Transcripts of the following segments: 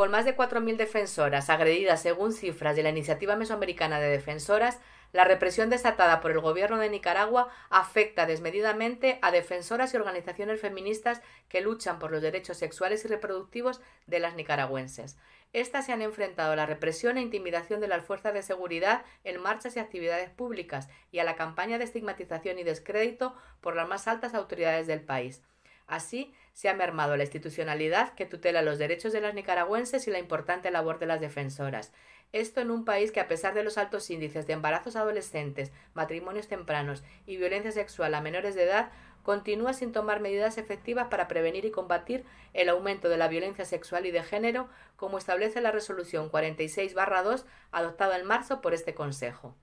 Con más de 4.000 defensoras agredidas según cifras de la Iniciativa Mesoamericana de Defensoras, la represión desatada por el gobierno de Nicaragua afecta desmedidamente a defensoras y organizaciones feministas que luchan por los derechos sexuales y reproductivos de las nicaragüenses. Estas se han enfrentado a la represión e intimidación de las fuerzas de seguridad en marchas y actividades públicas y a la campaña de estigmatización y descrédito por las más altas autoridades del país. Así, se ha mermado la institucionalidad que tutela los derechos de las nicaragüenses y la importante labor de las defensoras. Esto en un país que, a pesar de los altos índices de embarazos adolescentes, matrimonios tempranos y violencia sexual a menores de edad, continúa sin tomar medidas efectivas para prevenir y combatir el aumento de la violencia sexual y de género, como establece la resolución 46-2 adoptada en marzo por este Consejo.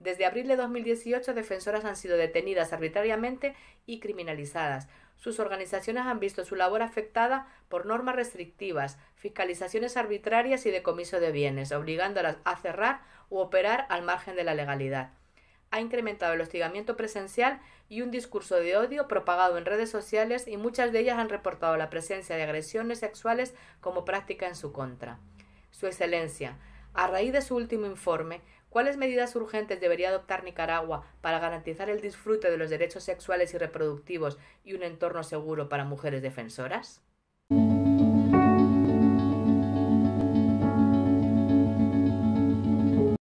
Desde abril de 2018, defensoras han sido detenidas arbitrariamente y criminalizadas. Sus organizaciones han visto su labor afectada por normas restrictivas, fiscalizaciones arbitrarias y decomiso de bienes, obligándolas a cerrar u operar al margen de la legalidad. Ha incrementado el hostigamiento presencial y un discurso de odio propagado en redes sociales y muchas de ellas han reportado la presencia de agresiones sexuales como práctica en su contra. Su Excelencia, a raíz de su último informe, ¿cuáles medidas urgentes debería adoptar Nicaragua para garantizar el disfrute de los derechos sexuales y reproductivos y un entorno seguro para mujeres defensoras?